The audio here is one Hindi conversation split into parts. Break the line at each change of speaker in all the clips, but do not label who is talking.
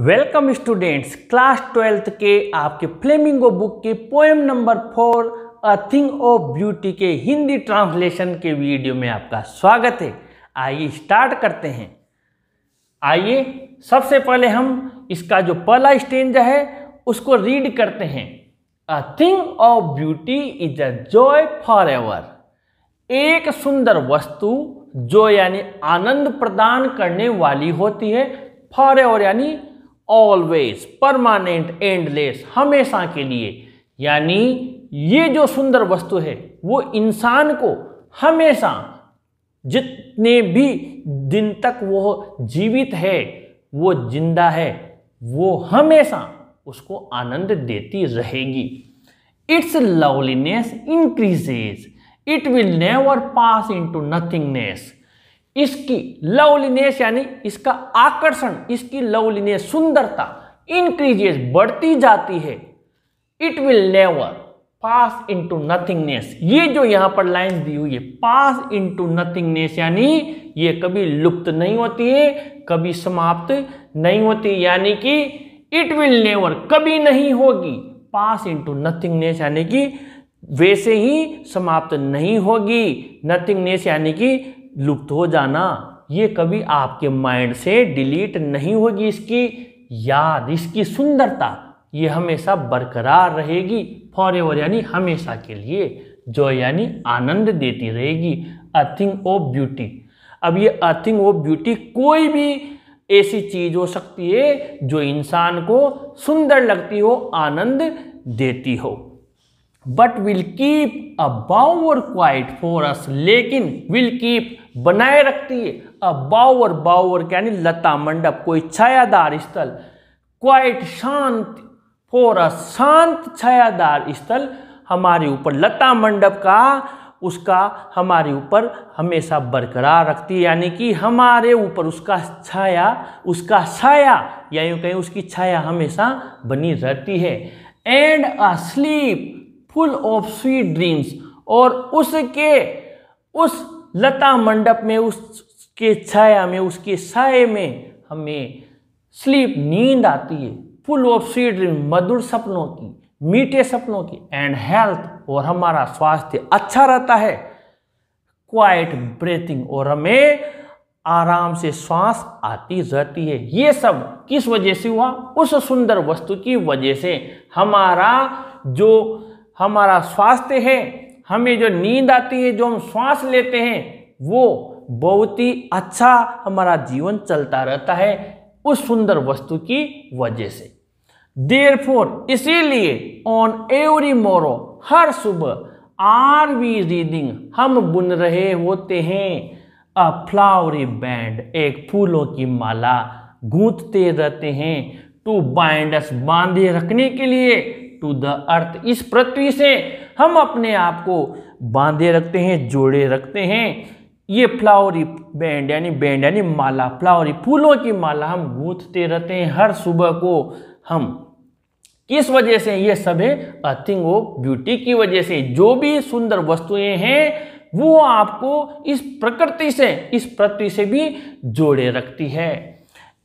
वेलकम स्टूडेंट्स क्लास ट्वेल्थ के आपके फ्लेमिंगो बुक के poem number four a thing of beauty के हिंदी ट्रांसलेशन के वीडियो में आपका स्वागत है आइए स्टार्ट करते हैं आइए सबसे पहले हम इसका जो पहला स्टेंजा है उसको रीड करते हैं a thing of beauty is a joy for ever एक सुंदर वस्तु जो यानी आनंद प्रदान करने वाली होती है फॉर एवर यानी ऑलवेज परमानेंट एंडलेस हमेशा के लिए यानी ये जो सुंदर वस्तु है वो इंसान को हमेशा जितने भी दिन तक वो जीवित है वो जिंदा है वो हमेशा उसको आनंद देती रहेगी its loveliness increases it will never pass into nothingness इसकी लवलीनेस यानी इसका आकर्षण इसकी लवलीनेस सुंदरता इंक्रीजेस बढ़ती जाती है it will never pass into nothingness ये जो यहां पर लाइन दी हुई है पास इंटू नथिंगनेस यानी ये कभी लुप्त नहीं होती है कभी समाप्त नहीं होती यानी कि इट विल नेवर कभी नहीं होगी पास इंटू नथिंगनेस यानी कि वैसे ही समाप्त नहीं होगी नथिंगनेस यानी कि लुप्त हो जाना ये कभी आपके माइंड से डिलीट नहीं होगी इसकी याद इसकी सुंदरता ये हमेशा बरकरार रहेगी फॉर एवर यानी हमेशा के लिए जो यानी आनंद देती रहेगी अ थिंग ऑफ ब्यूटी अब ये अ थिंग ऑफ ब्यूटी कोई भी ऐसी चीज हो सकती है जो इंसान को सुंदर लगती हो आनंद देती हो but will keep a bower quiet for us लेकिन विल कीप बनाए रखती है अबाव और बावर यानी लता मंडप कोई छायादार स्थल क्वाइट शांत फॉर अस शांत छायादार स्थल हमारे ऊपर लता मंडप का उसका हमारे ऊपर हमेशा बरकरार रखती है यानी कि हमारे ऊपर उसका छाया उसका छाया या यूँ कहें उसकी छाया हमेशा बनी रहती है and a sleep full of sweet dreams और उसके उस लता मंडप में उसके छाया में उसके साय में हमें स्लीप नींद आती है फुल ऑफ स्वीट ड्रीम मधुर सपनों की मीठे सपनों की एंड हेल्थ और हमारा स्वास्थ्य अच्छा रहता है क्वाइट ब्रीथिंग और हमें आराम से श्वास आती रहती है ये सब किस वजह से हुआ उस सुंदर वस्तु की वजह से हमारा जो हमारा स्वास्थ्य है हमें जो नींद आती है जो हम श्वास लेते हैं वो बहुत ही अच्छा हमारा जीवन चलता रहता है उस सुंदर वस्तु की वजह से देर फोर इसीलिए ऑन एवरी मोरो हर सुबह आर वी रीडिंग हम बुन रहे होते हैं अ फ्लावरी बैंड एक फूलों की माला गूंथते रहते हैं टू बाइंड बांधे रखने के लिए टू द अर्थ इस पृथ्वी से हम अपने आप को बांधे रखते हैं जोड़े रखते हैं ये फ्लावरी बैंड यानी बैंड यानी माला फ्लावरी फूलों की माला हम गूंथते रहते हैं हर सुबह को हम किस वजह से ये सब है अ थिंग ऑफ ब्यूटी की वजह से जो भी सुंदर वस्तुएं हैं वो आपको इस प्रकृति से इस पृथ्वी से भी जोड़े रखती है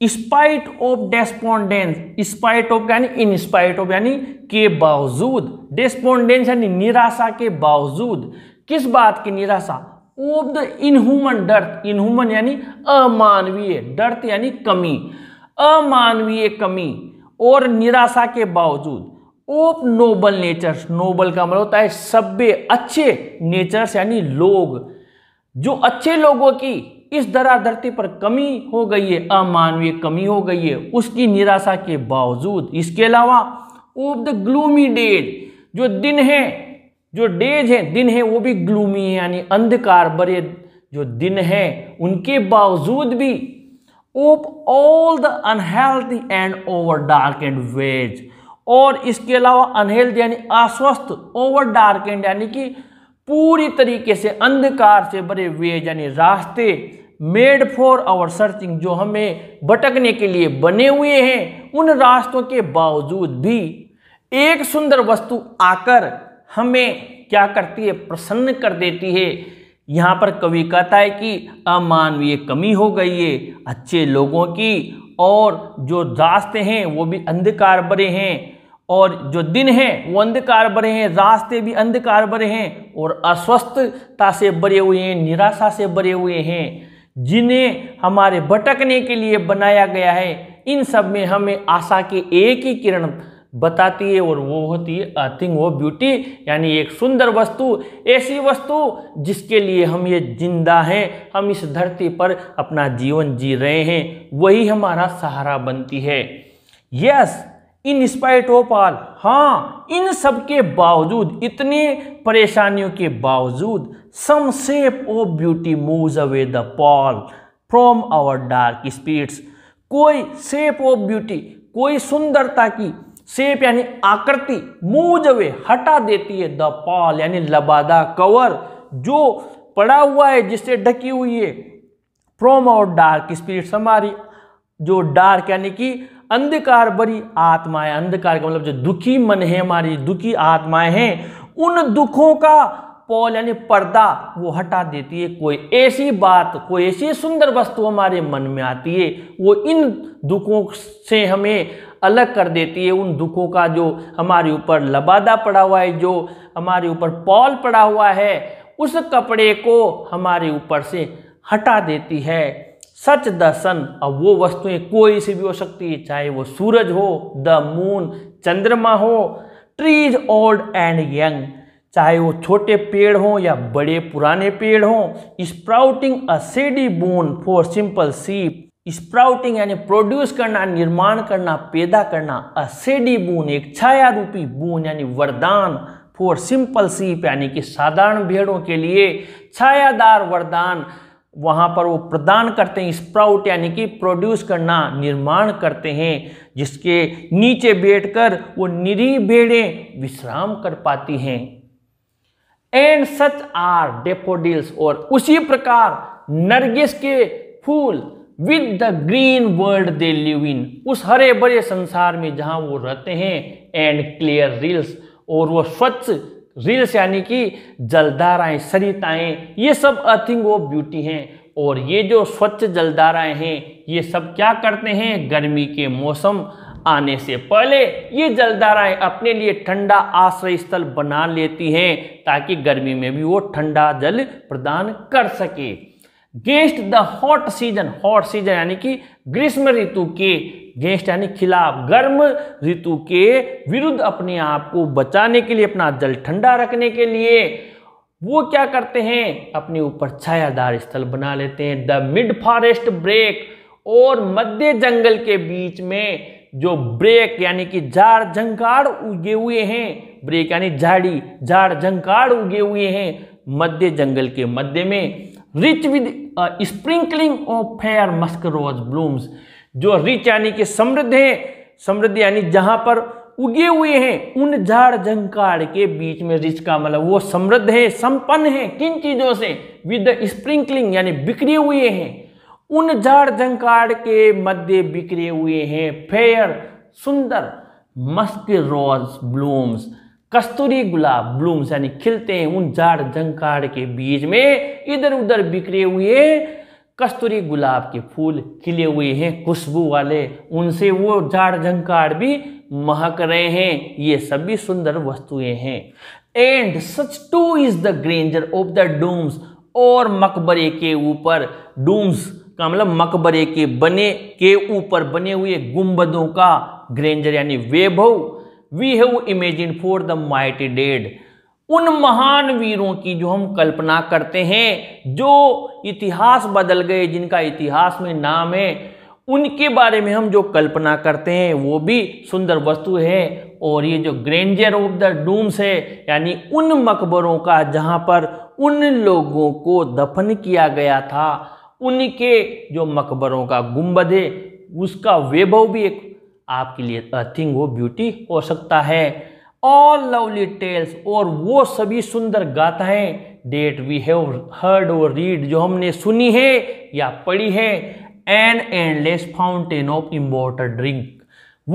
spite of despondence spite of यानी इन स्पाइट ऑफ यानी के बावजूद डेस्पोंडेंस यानी निराशा के बावजूद किस बात की निराशा of the inhuman dearth inhuman यानी अमानवीय डर्थ यानी कमी अमानवीय कमी और निराशा के बावजूद ऑफ नोबल नेचर्स नोबल का मतलब होता है सभ्य अच्छे नेचर्स यानी लोग जो अच्छे लोगों की इस धरती पर कमी हो गई है अमानवीय कमी हो गई है उसकी निराशा के बावजूद इसके अलावा ऑफ द ग्लूमी डेज जो दिन है जो डेज है दिन है वो भी ग्लूमी है यानी अंधकार भरे जो दिन है उनके बावजूद भी of all the unhealthy and over darkened ways और इसके अलावा अनहेल्थ यानी अस्वस्थ ओवर डार्क एंड यानी कि पूरी तरीके से अंधकार से भरे हुए यानी रास्ते मेड फॉर आवर सर्चिंग जो हमें भटकने के लिए बने हुए हैं उन रास्तों के बावजूद भी एक सुंदर वस्तु आकर हमें क्या करती है प्रसन्न कर देती है यहाँ पर कवि कहता है कि अमानवीय कमी हो गई है अच्छे लोगों की और जो रास्ते हैं वो भी अंधकार भरे हैं और जो दिन है वो अंधकार भरे हैं रास्ते भी अंधकार भरे हैं और अस्वस्थता से भरे हुए हैं निराशा से भरे हुए हैं जिन्हें हमारे भटकने के लिए बनाया गया है इन सब में हमें आशा की एक ही किरण बताती है और वो होती है अ थिंग वो ब्यूटी यानी एक सुंदर वस्तु ऐसी वस्तु जिसके लिए हम ये जिंदा हैं हम इस धरती पर अपना जीवन जी रहे हैं वही हमारा सहारा बनती है yes yes, in spite of all हाँ इन सब के बावजूद इतने परेशानियों के बावजूद some shape of beauty moves away the pall from our dark speeds कोई शेप ऑफ ब्यूटी कोई सुंदरता की शेप यानी आकृति मूव अवे हटा देती है द पॉल यानी लबादा कवर जो पड़ा हुआ है जिससे ढकी हुई है फ्रॉम आवर डार्क स्पीड्स हमारी जो डार्क यानी कि अंधकार बड़ी आत्माएं अंधकार का मतलब जो दुखी मन है हमारी दुखी आत्माएं हैं उन दुखों का पॉल यानी पर्दा वो हटा देती है कोई ऐसी बात कोई ऐसी सुंदर वस्तु हमारे मन में आती है वो इन दुखों से हमें अलग कर देती है उन दुखों का जो हमारे ऊपर लबादा पड़ा हुआ है जो हमारे ऊपर पॉल पड़ा हुआ है उस कपड़े को हमारे ऊपर से हटा देती है सच द सन अब वो वस्तुएं कोई सी भी हो सकती है चाहे वो सूरज हो द मून चंद्रमा हो ट्रीज ओल्ड एंड यंग चाहे वो छोटे पेड़ हों या बड़े पुराने पेड़ हों sprouting a shady boon for simple sheep sprouting यानी प्रोड्यूस करना निर्माण करना पैदा करना अ सीडी बोन एक छाया रूपी बोन यानी वरदान फॉर सिंपल सीप यानी कि साधारण भेड़ों के लिए छायादार वरदान वहाँ पर वो प्रदान करते हैं स्प्राउट यानी कि प्रोड्यूस करना निर्माण करते हैं जिसके नीचे बैठकर वो निरी बेड़ें विश्राम कर पाती हैं एंड सच आर डेफोडिल्स और उसी प्रकार नरगिस के फूल with the green world they live in उस हरे भरे संसार में जहाँ वो रहते हैं एंड क्लियर रिल्स और वो स्वच्छ रील्स यानी कि जलधाराएं सरिताएं ये सब अर्थिंग ऑफ ब्यूटी हैं और ये जो स्वच्छ जलधाराएं हैं ये सब क्या करते हैं गर्मी के मौसम आने से पहले ये जलधाराएं अपने लिए ठंडा आश्रय स्थल बना लेती हैं ताकि गर्मी में भी वो ठंडा जल प्रदान कर सके gainst the hot season hot season यानी कि ग्रीष्म ऋतु के गेंस्ट यानी खिलाफ गर्म ऋतु के विरुद्ध अपने आप को बचाने के लिए अपना जल ठंडा रखने के लिए वो क्या करते हैं अपने ऊपर छायादार स्थल बना लेते हैं द मिड फॉरेस्ट ब्रेक और मध्य जंगल के बीच में जो ब्रेक यानी कि झाड़ झंकार उगे हुए हैं ब्रेक यानी झाड़ी झाड़ झंकार उगे हुए हैं मध्य जंगल के मध्य में rich with sprinkling of fair musk rose blooms जो रिच यानी कि समृद्ध हैं समृद्ध यानी जहां पर उगे हुए हैं उन झाड़ झंकार के बीच में रिच का मतलब वो समृद्ध है संपन्न है किन चीज़ों से विद स्प्रिंकलिंग यानी बिखरे हुए हैं उन झाड़ झंकार के मध्य बिखरे हुए हैं फेयर सुंदर मस्क रोज ब्लूम्स कस्तूरी गुलाब ब्लूम्स यानी खिलते हैं उन झाड़ झंकार के बीच में इधर उधर बिखरे हुए कस्तूरी गुलाब के फूल खिले हुए हैं खुशबू वाले उनसे वो झाड़ झंकार भी महक रहे हैं ये सभी सुंदर वस्तुएं हैं and such too is the grandeur of the dooms और मकबरे के ऊपर डूम्स का मतलब मकबरे के बने के ऊपर बने हुए गुंबदों का ग्रेंजर यानी वैभव we have imagine for the mighty dead उन महान वीरों की जो हम कल्पना करते हैं जो इतिहास बदल गए जिनका इतिहास में नाम है उनके बारे में हम जो कल्पना करते हैं वो भी सुंदर वस्तु है और ये जो ग्रेंजर ऑफ द डूम्स है यानी उन मकबरों का जहाँ पर उन लोगों को दफन किया गया था उनके जो मकबरों का गुम्बद है उसका वैभव भी एक आपके लिए अ थिंग वो ब्यूटी हो सकता है ऑल लवली टेल्स और वो सभी सुंदर गाथाएं डेट वी हैव हर्ड और रीड जो हमने सुनी है या पढ़ी है an endless fountain of imported drink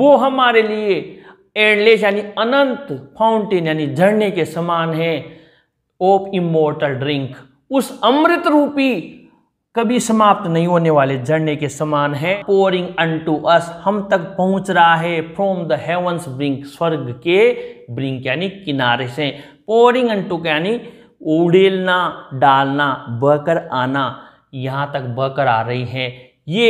वो हमारे लिए एंडलेस यानी अनंत फाउंटेन यानी झरने के समान है ऑफ इमोटल ड्रिंक उस अमृत रूपी कभी समाप्त नहीं होने वाले झरने के समान है पोरिंग अन टू अस हम तक पहुंच रहा है फ्रॉम द हेवंस ब्रिंक स्वर्ग के ब्रिंक यानी किनारे से पोरिंग अन टू यानी उड़ेलना डालना बहकर आना यहाँ तक बहकर आ रही है ये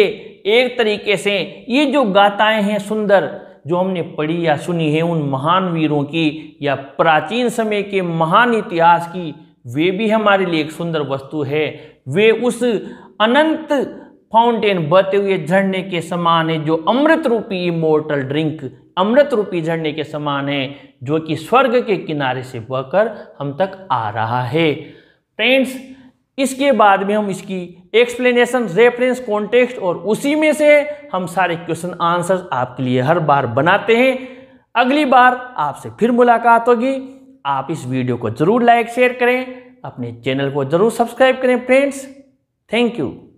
एक तरीके से ये जो गाथाएं हैं सुंदर जो हमने पढ़ी या सुनी है उन महान वीरों की या प्राचीन समय के महान इतिहास की वे भी हमारे लिए एक सुंदर वस्तु है वे उस अनंत फाउंटेन बहते हुए झरने के समान है जो अमृत रूपी इमोर्टल ड्रिंक अमृत रूपी झरने के समान है जो कि स्वर्ग के किनारे से बहकर हम तक आ रहा है फ्रेंड्स इसके बाद में हम इसकी एक्सप्लेनेशन रेफरेंस कॉन्टेक्स्ट और उसी में से हम सारे क्वेश्चन आंसर्स आपके लिए हर बार बनाते हैं अगली बार आपसे फिर मुलाकात होगी आप इस वीडियो को जरूर लाइक शेयर करें अपने चैनल को ज़रूर सब्सक्राइब करें फ्रेंड्स थैंक यू